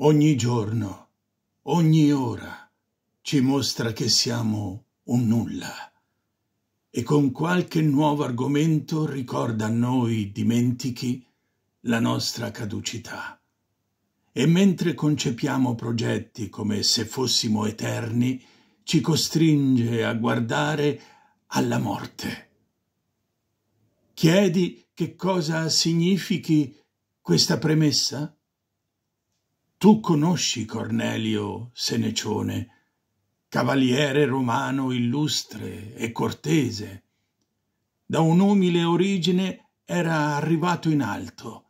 ogni giorno, ogni ora, ci mostra che siamo un nulla e con qualche nuovo argomento ricorda a noi dimentichi la nostra caducità. E mentre concepiamo progetti come se fossimo eterni, ci costringe a guardare alla morte. Chiedi che cosa significhi questa premessa? Tu conosci Cornelio Senecione, cavaliere romano illustre e cortese. Da un'umile origine era arrivato in alto,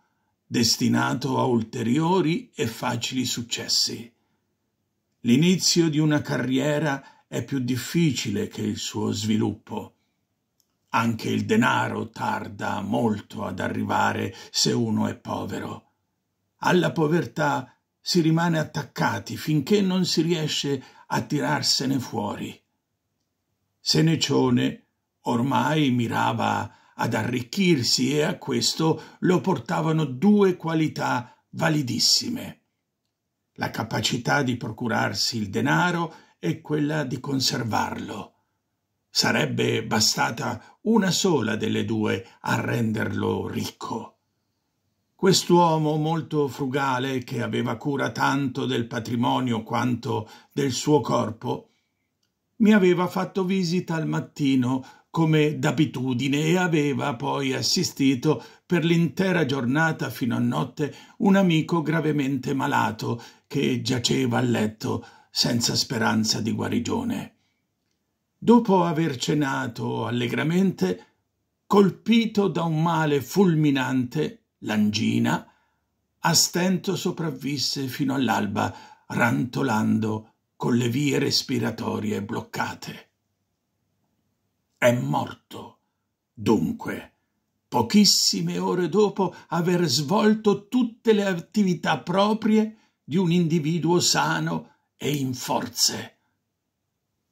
destinato a ulteriori e facili successi. L'inizio di una carriera è più difficile che il suo sviluppo. Anche il denaro tarda molto ad arrivare se uno è povero. Alla povertà si rimane attaccati finché non si riesce a tirarsene fuori. Senecione ormai mirava ad arricchirsi e a questo lo portavano due qualità validissime la capacità di procurarsi il denaro e quella di conservarlo. Sarebbe bastata una sola delle due a renderlo ricco. Quest'uomo molto frugale, che aveva cura tanto del patrimonio quanto del suo corpo, mi aveva fatto visita al mattino come d'abitudine e aveva poi assistito per l'intera giornata fino a notte un amico gravemente malato che giaceva a letto senza speranza di guarigione. Dopo aver cenato allegramente, colpito da un male fulminante, L'angina a stento sopravvisse fino all'alba, rantolando con le vie respiratorie bloccate. È morto, dunque, pochissime ore dopo aver svolto tutte le attività proprie di un individuo sano e in forze.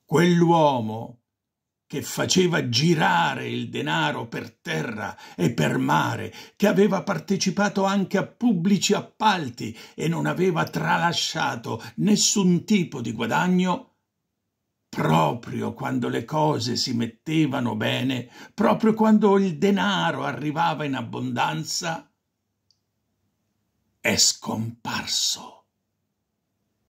Quell'uomo che faceva girare il denaro per terra e per mare, che aveva partecipato anche a pubblici appalti e non aveva tralasciato nessun tipo di guadagno, proprio quando le cose si mettevano bene, proprio quando il denaro arrivava in abbondanza, è scomparso.